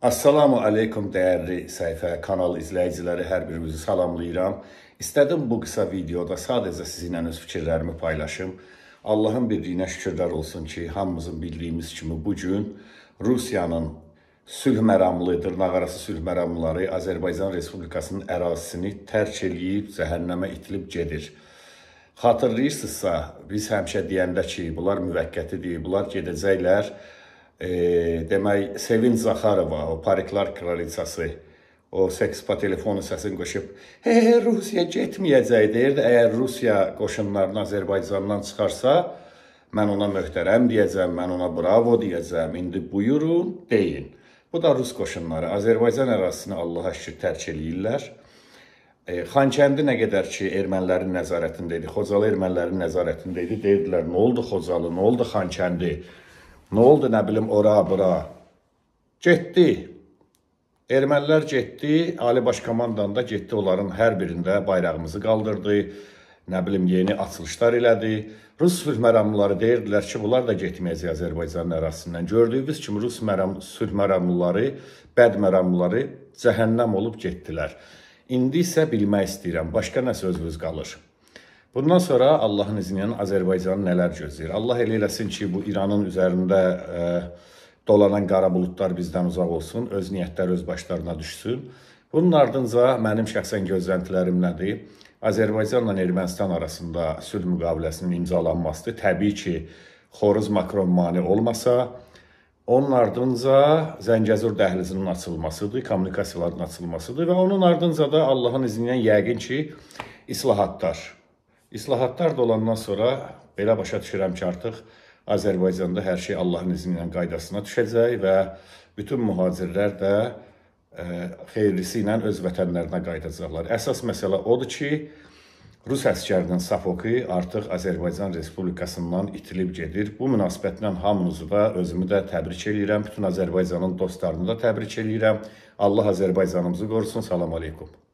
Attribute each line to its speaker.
Speaker 1: Assalamu aleykum dəyərli səhifə, kanal izləyiciləri, hər birinizi salamlayıram. İstədim bu qısa videoda sadəcə sizinlə öz fikirlərimi paylaşım. Allahın birliyinə şükürlər olsun ki, hamımızın bildiyimiz kimi bu gün Rusiyanın sülh məramlı, dırnaqarası sülh məramlıları Azərbaycan Respublikasının ərazisini tərk eləyib, cəhənnəmə itilib gedir. Xatırlayırsınızsa, biz həmişə deyəndə ki, bunlar müvəqqətidir, bunlar gedəcəklər, e, demək Sevin Zaxarova, o Pariklar kraliçası, o seks pa telefonu səsini qoşub, "He, hə, hə, Rusiya getməyəcək" deyirdi. Əgər Rusiya qoşunlarını Azərbaycandan çıxarsa, mən ona möhtərəm deyəcəm, mən ona bravo deyəcəm. İndi buyurun, deyin. Bu da rus qoşunları Azərbaycan ərazisini Allaha şükür tərk eləyirlər. E, Xankəndi nə qədər ki ermənilərin nəzarətində idi, Xocalı ermənilərin nəzarətində idi, deyirdilər, nə oldu Xocalı, nə oldu Xankəndi? Nə oldu, nə bilim, ora, bura? Getdi. Ermənilər getdi, Ali Baş Komandan da getdi, onların hər birində bayrağımızı qaldırdı, nə bilim, yeni açılışlar elədi. Rus sülh məramlıları deyirdilər ki, bunlar da getməyəcək Azərbaycanın ərazisindən. Gördüyünüz kimi Rus məram, sülh məramlıları, bəd məramlıları cəhənnəm olub getdilər. İndi isə bilmək istəyirəm, başqa nə sözünüz qalır? Bundan sonra Allahın izni ilə Azərbaycanı nələr gözləyir? Allah elə eləsin ki, bu İranın üzərində e, dolanan qara buludlar bizdən uzaq olsun, öz niyyətləri öz başlarına düşsün. Bunun ardınca mənim şəxsən gözləntilərim nədir? Azərbaycanla Ermənistan arasında sülh müqaviləsinin imzalanmasıdır. Təbii ki, Xoruz Makron mane olmasa, onun ardınca Zəngəzur dəhlizinin açılmasıdır, kommunikasiyaların açılmasıdır və onun ardınca da Allahın izni ilə yəqin ki, islahatlar İslahatlar da olandan sonra belə başa düşürəm ki, artıq Azərbaycanda hər şey Allahın izni ilə qaydasına düşəcək və bütün mühacirlər də ə, e, xeyirlisi ilə öz vətənlərinə qayıdacaqlar. Əsas məsələ odur ki, Rus əskərinin Safoku artıq Azərbaycan Respublikasından itilib gedir. Bu münasibətlə hamınızı da, özümü də təbrik eləyirəm, bütün Azərbaycanın dostlarını da təbrik eləyirəm. Allah Azərbaycanımızı qorusun. Salam aleykum.